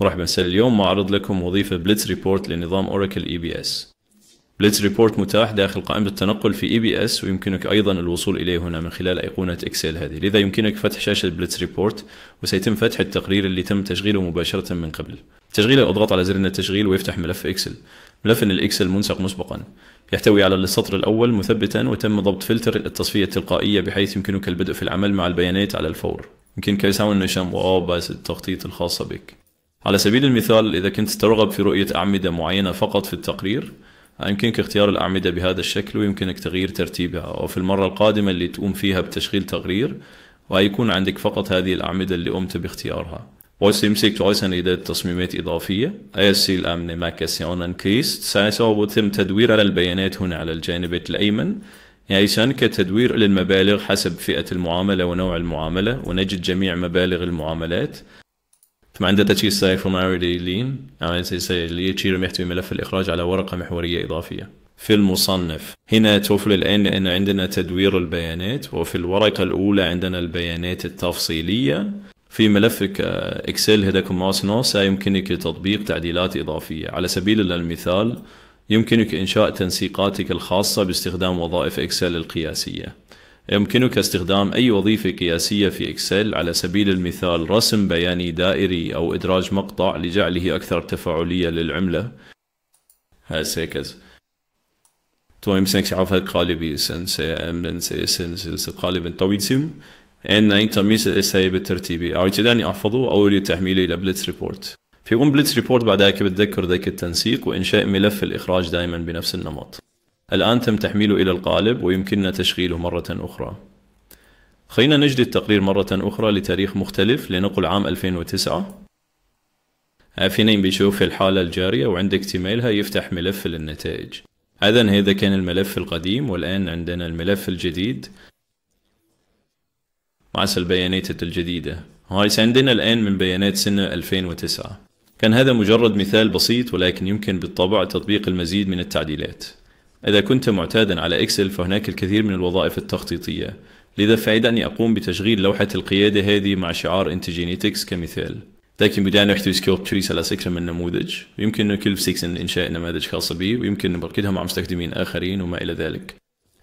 مرحبا سيدي اليوم معرض لكم وظيفة بليتس ريبورت لنظام اوراكل اي بي اس بليتس ريبورت متاح داخل قائمة التنقل في اي بي اس ويمكنك ايضا الوصول اليه هنا من خلال ايقونة اكسل هذه لذا يمكنك فتح شاشة بليتس ريبورت وسيتم فتح التقرير اللي تم تشغيله مباشرة من قبل تشغيله اضغط على زر التشغيل ويفتح ملف اكسل ملف الاكسل منسق مسبقا يحتوي على السطر الاول مثبتا وتم ضبط فلتر التصفية التلقائية بحيث يمكنك البدء في العمل مع البيانات على الفور يمكنك يسعون نشام بس التخطيط الخاصة بك على سبيل المثال إذا كنت ترغب في رؤية أعمدة معينة فقط في التقرير يمكنك اختيار الأعمدة بهذا الشكل ويمكنك تغيير ترتيبها وفي المرة القادمة اللي تقوم فيها بتشغيل تقرير ويكون عندك فقط هذه الأعمدة اللي قمت باختيارها وسيمسك تعيسن إداة تصميمات إضافية ASC الأمن مع كاسيون كيست سيسوف تم تدوير على البيانات هنا على الجانب الأيمن سنك تدوير للمبالغ حسب فئة المعاملة ونوع المعاملة ونجد جميع مبالغ المعاملات ما عندها تجهيز فورمالي لين ليتشير يحتوي ملف الإخراج على ورقة محورية إضافية في المصنف هنا توفل الآن لأن عندنا تدوير البيانات وفي الورقة الأولى عندنا البيانات التفصيلية في ملفك اكسل آه، هذاك ماوس نوسا يمكنك تطبيق تعديلات اضافيه على سبيل المثال يمكنك انشاء تنسيقاتك الخاصه باستخدام وظائف اكسل القياسيه يمكنك استخدام أي وظيفة قياسية في إكسل على سبيل المثال رسم بياني دائري أو إدراج مقطع لجعله أكثر تفاعلية للعملة هكذا تو يمسنك عفت قالبي سنسي أمنسي سنسلس قالب طويلسم إن أنت ميس إساي بالترتيبي أو تداني أحفظه أو لتحميله إلى بلتس ريبورت في بلتس ريبورت بعد هيك بتذكر ذاك التنسيق وإنشاء ملف الإخراج دائما بنفس النمط الآن تم تحميله إلى القالب ويمكننا تشغيله مرة أخرى خلينا نجد التقرير مرة أخرى لتاريخ مختلف لنقل عام 2009 عفينين بيشوف الحالة الجارية وعند اكتمالها يفتح ملف للنتائج إذا هذا كان الملف القديم والآن عندنا الملف الجديد مع البيانات الجديدة هاي عندنا الآن من بيانات سنة 2009 كان هذا مجرد مثال بسيط ولكن يمكن بالطبع تطبيق المزيد من التعديلات إذا كنت معتادا على إكسل فهناك الكثير من الوظائف التخطيطية لذا أني أقوم بتشغيل لوحة القيادة هذه مع شعار انتجينيتكس كمثال لكن بدأنا نحتوي سكوب تريس على سكر من نموذج ويمكن أنه كل سيكس إن إنشاء نماذج خاصة به ويمكن نبركدها مع مستخدمين آخرين وما إلى ذلك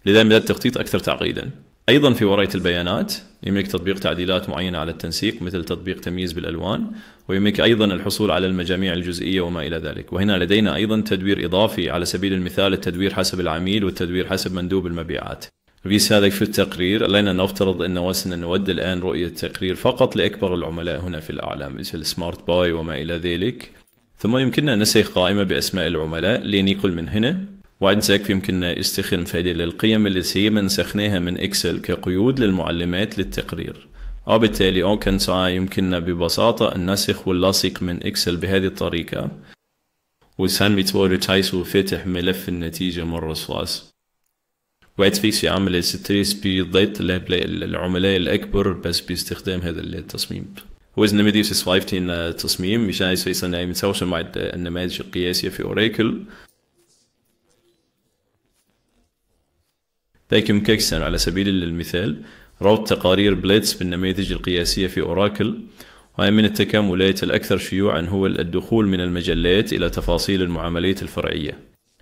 لذا بدأ التخطيط أكثر تعقيدا ايضا في ورايه البيانات يملك تطبيق تعديلات معينه على التنسيق مثل تطبيق تمييز بالالوان ويملك ايضا الحصول على المجاميع الجزئيه وما الى ذلك وهنا لدينا ايضا تدوير اضافي على سبيل المثال التدوير حسب العميل والتدوير حسب مندوب المبيعات في هذا في التقرير علينا نفترض أن وسن نود الآن رؤية التقرير فقط لأكبر العملاء هنا في الأعلى مثل سمارت باي وما إلى ذلك ثم يمكننا أن قائمة بأسماء العملاء لنقل من هنا وعند ذلك يمكننا استخدام هذه القيم التي منسخناها من إكسل كقيود للمعلمات للتقرير وبالتالي أو كان ساعة يمكننا ببساطة النسخ واللصق من إكسل بهذه الطريقة وسان وسهل تايسو فتح ملف النتيجة مرة الرصاص وعد فيكس عمل ستريس ضيط العملاء الأكبر بس باستخدام هذا التصميم وزن ميديوس سوايفتين تصميم مش عايز فيصل نايم مع النماذج القياسية في أوراكل فاكيوم كيكسن على سبيل المثال ربط تقارير بليتس بالنماذج القياسية في أوراكل وهي من التكاملات الأكثر شيوعا هو الدخول من المجلات إلى تفاصيل المعاملات الفرعية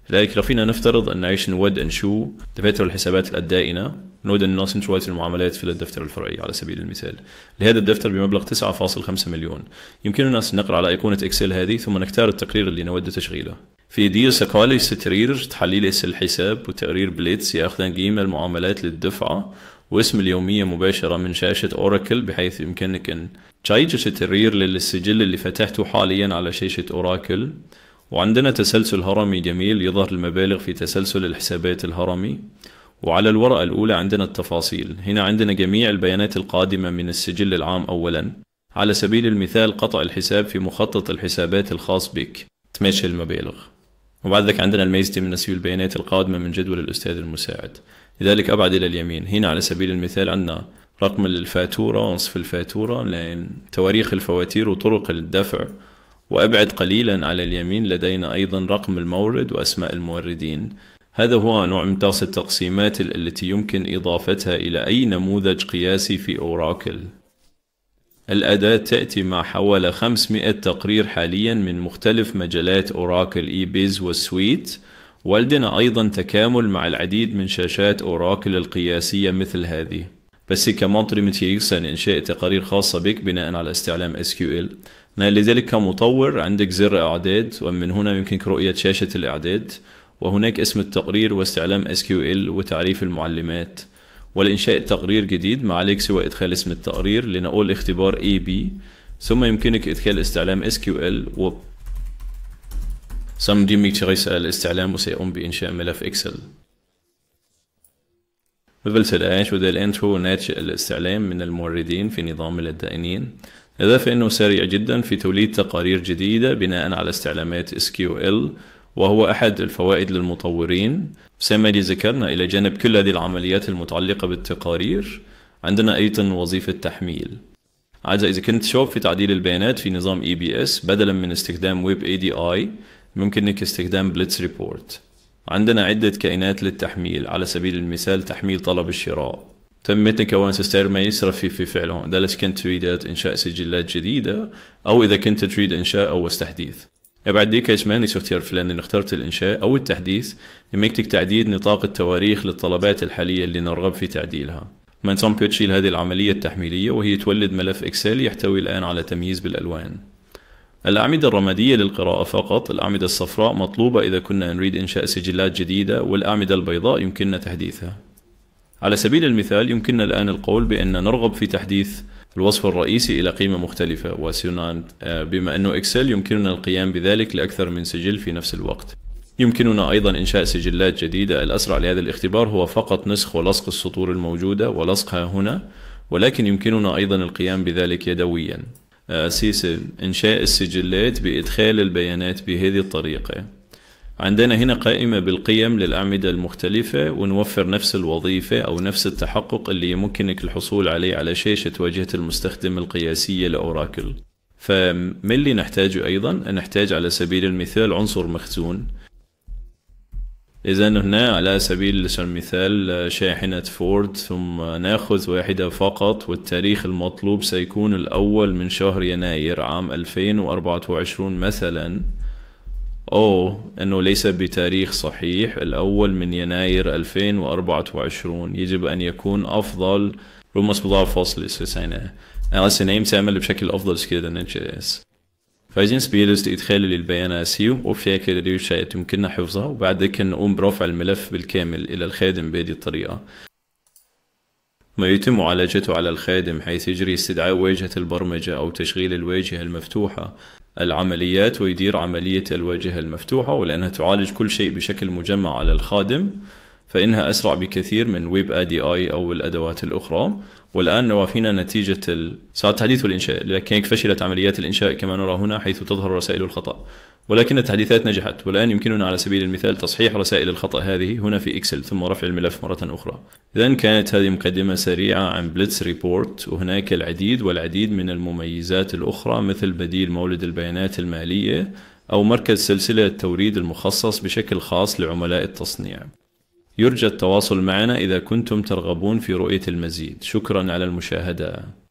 لذلك لو فينا نفترض أن عيش نود شو دفاتر الحسابات الدائنة نود أن شوية المعاملات في الدفتر الفرعي على سبيل المثال لهذا الدفتر بمبلغ 9.5 مليون يمكننا النقر على أيقونة إكسل هذه ثم نختار التقرير اللي نود تشغيله في دي سقالي التقرير تحليل الحساب وتقرير بليتس ياخذن قيمة المعاملات للدفعة واسم اليومية مباشرة من شاشة أوراكل بحيث يمكنك أن تعيش التقرير للسجل اللي فتحته حاليا على شاشة أوراكل وعندنا تسلسل هرمي جميل يظهر المبالغ في تسلسل الحسابات الهرمي وعلى الورقة الأولى عندنا التفاصيل هنا عندنا جميع البيانات القادمة من السجل العام أولا على سبيل المثال قطع الحساب في مخطط الحسابات الخاص بك تماشي المبالغ وبعد ذلك عندنا الميزة من نسيب البيانات القادمة من جدول الأستاذ المساعد لذلك أبعد إلى اليمين هنا على سبيل المثال عندنا رقم الفاتورة ونصف الفاتورة تواريخ الفواتير وطرق الدفع وأبعد قليلا على اليمين لدينا أيضا رقم المورد وأسماء الموردين هذا هو نوع من التقسيمات التي يمكن إضافتها إلى أي نموذج قياسي في أوراكل الأداة تأتي مع حوالي 500 تقرير حاليا من مختلف مجالات أوراكل إي بيز والسويت ولدنا أيضا تكامل مع العديد من شاشات أوراكل القياسية مثل هذه بس كمطر متيكس لإنشاء تقارير خاصة بك بناء على استعلام SQL لذلك كمطور عندك زر إعداد ومن هنا يمكنك رؤية شاشة الإعداد وهناك اسم التقرير واستعلام SQL وتعريف المعلمات ولإنشاء تقرير جديد ما عليك سوى إدخال اسم التقرير لنقول اختبار AB ثم يمكنك إدخال استعلام SQL و سنضيم سيسأل الاستعلام وسيقوم بإنشاء ملف إكسل مبلس سلاش وده الانترو ناتش الاستعلام من الموردين في نظام الدائنين إضافة أنه سريع جدا في توليد تقارير جديدة بناء على استعلامات SQL وهو أحد الفوائد للمطورين اللي ذكرنا إلى جانب كل هذه العمليات المتعلقة بالتقارير عندنا أيضا وظيفة تحميل عادة إذا كنت شوف في تعديل البيانات في نظام اي بي اس بدلا من استخدام ويب اي دي اي ممكنك استخدام Blitz ريبورت عندنا عدة كائنات للتحميل على سبيل المثال تحميل طلب الشراء تمتني كون سيستير ما يسرف في, في فعله ده كنت تريد إنشاء سجلات جديدة أو إذا كنت تريد إنشاء أو استحديث ديك اسمان اختيار فلان إن اخترت الإنشاء أو التحديث يمكنك تعديل نطاق التواريخ للطلبات الحالية اللي نرغب في تعديلها مانسون بيتشيل هذه العملية التحميلية وهي تولد ملف إكسل يحتوي الآن على تمييز بالألوان الأعمدة الرمادية للقراءة فقط الأعمدة الصفراء مطلوبة إذا كنا نريد إنشاء سجلات جديدة والأعمدة البيضاء يمكننا تحديثها على سبيل المثال يمكننا الآن القول بأن نرغب في تحديث الوصف الرئيسي إلى قيمة مختلفة وسيوناند آه، بما أنه إكسل يمكننا القيام بذلك لأكثر من سجل في نفس الوقت يمكننا أيضا إنشاء سجلات جديدة الأسرع لهذا الاختبار هو فقط نسخ ولصق السطور الموجودة ولصقها هنا ولكن يمكننا أيضا القيام بذلك يدويا آه، سيسل إنشاء السجلات بإدخال البيانات بهذه الطريقة عندنا هنا قائمة بالقيم للأعمدة المختلفة ونوفر نفس الوظيفة أو نفس التحقق اللي يمكنك الحصول عليه على شاشة واجهة المستخدم القياسية لأوراكل فما اللي نحتاجه أيضا؟ نحتاج على سبيل المثال عنصر مخزون إذا هنا على سبيل المثال شاحنة فورد ثم ناخذ واحدة فقط والتاريخ المطلوب سيكون الأول من شهر يناير عام 2024 مثلاً أو أنه ليس بتاريخ صحيح الأول من يناير 2024 يجب أن يكون أفضل ربما بضع فاصل استثناء Alice نيم تعمل بشكل أفضل ان من اس فايزين سبيلز ادخال للبيان اسي وفي كده ريوشات يمكننا حفظها وبعد ذلك نقوم برفع الملف بالكامل إلى الخادم بهذه الطريقة ما يتم معالجته على الخادم حيث يجري استدعاء واجهة البرمجة أو تشغيل الواجهة المفتوحة العمليات ويدير عملية الواجهة المفتوحة ولأنها تعالج كل شيء بشكل مجمع على الخادم فإنها أسرع بكثير من ويب آدي آي أو الأدوات الأخرى والآن نوافينا نتيجة ساعة تحديث الإنشاء لكنك فشلت عمليات الإنشاء كما نرى هنا حيث تظهر رسائل الخطأ ولكن التحديثات نجحت والآن يمكننا على سبيل المثال تصحيح رسائل الخطأ هذه هنا في إكسل ثم رفع الملف مرة أخرى إذا كانت هذه مقدمة سريعة عن بليتس ريبورت وهناك العديد والعديد من المميزات الأخرى مثل بديل مولد البيانات المالية أو مركز سلسلة التوريد المخصص بشكل خاص لعملاء التصنيع يرجى التواصل معنا إذا كنتم ترغبون في رؤية المزيد شكرا على المشاهدة